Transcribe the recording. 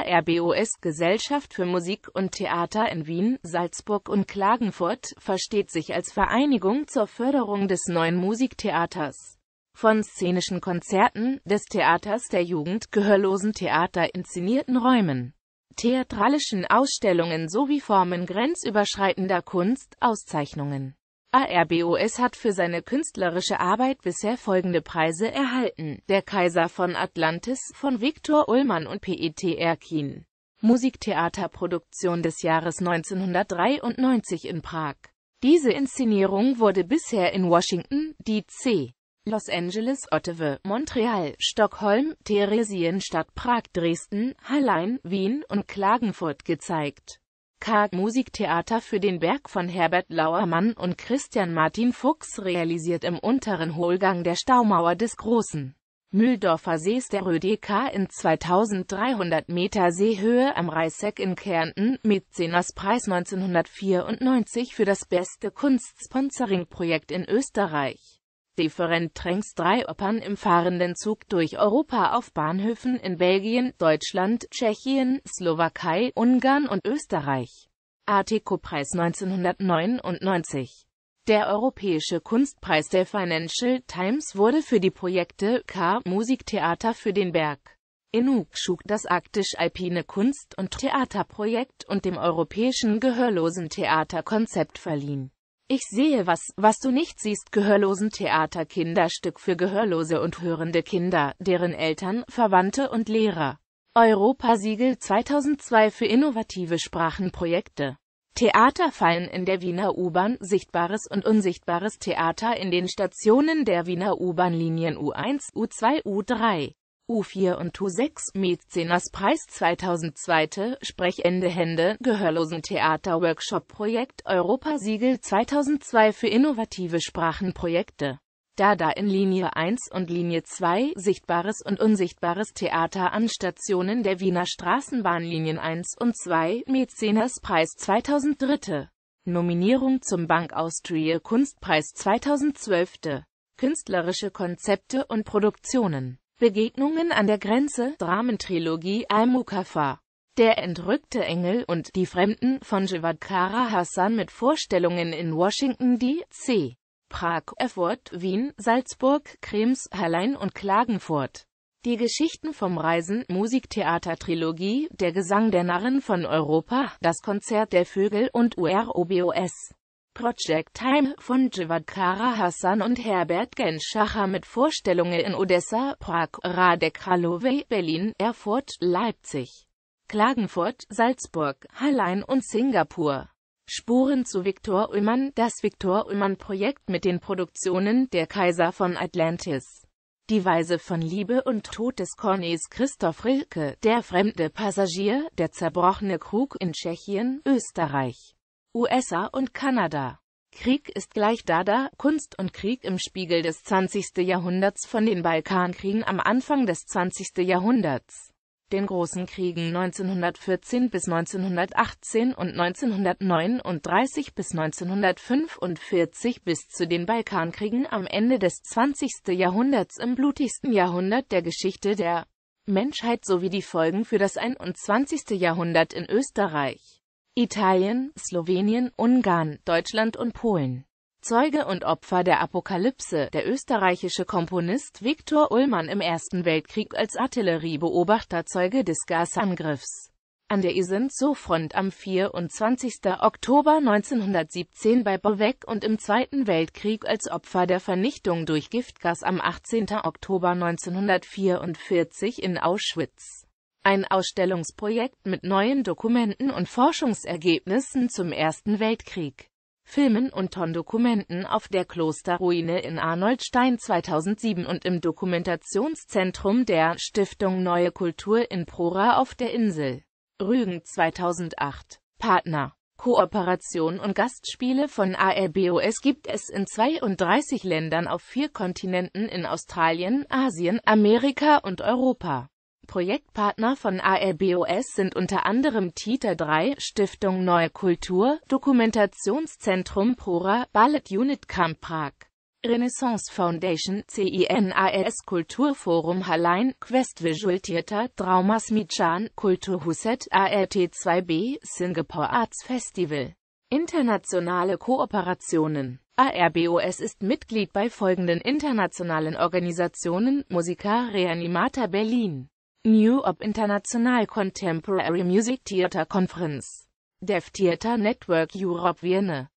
ARBOS Gesellschaft für Musik und Theater in Wien, Salzburg und Klagenfurt, versteht sich als Vereinigung zur Förderung des neuen Musiktheaters. Von szenischen Konzerten, des Theaters der Jugend, gehörlosen Theater, inszenierten Räumen, theatralischen Ausstellungen sowie Formen grenzüberschreitender Kunst, Auszeichnungen. ARBOS hat für seine künstlerische Arbeit bisher folgende Preise erhalten. Der Kaiser von Atlantis von Viktor Ullmann und P.E.T. Erkin. Musiktheaterproduktion des Jahres 1993 in Prag. Diese Inszenierung wurde bisher in Washington, D.C., Los Angeles, Ottawa, Montreal, Stockholm, Theresienstadt, Prag, Dresden, Hallein, Wien und Klagenfurt gezeigt. K. Musiktheater für den Berg von Herbert Lauermann und Christian Martin Fuchs realisiert im unteren Hohlgang der Staumauer des Großen Mühldorfer Sees der Rödek in 2300 Meter Seehöhe am Reisseck in Kärnten, Mäzenas Preis 1994 für das beste Kunstsponsoring-Projekt in Österreich. Different Tranks drei Opern im fahrenden Zug durch Europa auf Bahnhöfen in Belgien, Deutschland, Tschechien, Slowakei, Ungarn und Österreich. Artikopreis 1999 der Europäische Kunstpreis der Financial Times wurde für die Projekte K. Musiktheater für den Berg schug das arktisch-alpine Kunst- und Theaterprojekt und dem Europäischen Gehörlosen Theaterkonzept verliehen. Ich sehe was, was du nicht siehst. Gehörlosen Theater Kinderstück für gehörlose und hörende Kinder, deren Eltern, Verwandte und Lehrer. Europa-Siegel 2002 für innovative Sprachenprojekte. Theater fallen in der Wiener U-Bahn, sichtbares und unsichtbares Theater in den Stationen der Wiener U-Bahn-Linien U1, U2, U3. U4 und U6 Mäzenas Preis 2002 Sprechende Hände Gehörlosen Theater Workshop Projekt Europa Siegel 2002 für innovative Sprachenprojekte Dada in Linie 1 und Linie 2 Sichtbares und Unsichtbares Theater an Stationen der Wiener Straßenbahnlinien 1 und 2 Mäzenas Preis 2003 Nominierung zum Bank Austria Kunstpreis 2012 Künstlerische Konzepte und Produktionen Begegnungen an der Grenze, Dramentrilogie Al-Mukafa, Der entrückte Engel und Die Fremden von Jawadkara Hassan mit Vorstellungen in Washington D.C., Prag, Erfurt, Wien, Salzburg, Krems, Hallein und Klagenfurt. Die Geschichten vom Reisen, Musiktheater-Trilogie, Der Gesang der Narren von Europa, Das Konzert der Vögel und UROBOS. Project Time von Jivadkara Hassan und Herbert Genschacher mit Vorstellungen in Odessa, Prag, Radek Halloway, Berlin, Erfurt, Leipzig, Klagenfurt, Salzburg, Hallein und Singapur. Spuren zu Viktor Ullmann, das Viktor Ullmann-Projekt mit den Produktionen Der Kaiser von Atlantis. Die Weise von Liebe und Tod des Cornys Christoph Rilke, Der fremde Passagier, Der zerbrochene Krug in Tschechien, Österreich. USA und Kanada. Krieg ist gleich Dada, Kunst und Krieg im Spiegel des 20. Jahrhunderts von den Balkankriegen am Anfang des 20. Jahrhunderts, den großen Kriegen 1914 bis 1918 und 1939 bis 1945 bis zu den Balkankriegen am Ende des 20. Jahrhunderts im blutigsten Jahrhundert der Geschichte der Menschheit sowie die Folgen für das 21. Jahrhundert in Österreich. Italien, Slowenien, Ungarn, Deutschland und Polen. Zeuge und Opfer der Apokalypse, der österreichische Komponist Viktor Ullmann im Ersten Weltkrieg als Artilleriebeobachter Zeuge des Gasangriffs an der Isenzo-Front am 24. Oktober 1917 bei Bovec und im Zweiten Weltkrieg als Opfer der Vernichtung durch Giftgas am 18. Oktober 1944 in Auschwitz ein Ausstellungsprojekt mit neuen Dokumenten und Forschungsergebnissen zum Ersten Weltkrieg. Filmen und Tondokumenten auf der Klosterruine in Arnoldstein 2007 und im Dokumentationszentrum der Stiftung Neue Kultur in Prora auf der Insel Rügen 2008. Partner Kooperation und Gastspiele von ARBOS gibt es in 32 Ländern auf vier Kontinenten in Australien, Asien, Amerika und Europa. Projektpartner von ARBOS sind unter anderem Tita 3, Stiftung Neue Kultur, Dokumentationszentrum Prora, Ballet Unit Camp Prag, Renaissance Foundation, CINAS Kulturforum Hallein, Quest Visual Theater, Traumas Michan, Kultur Huset, ART2B, Singapore Arts Festival. Internationale Kooperationen ARBOS ist Mitglied bei folgenden internationalen Organisationen Musica Reanimata Berlin New Op International Contemporary Music Theatre Conference. Dev Theatre Network Europe Vienna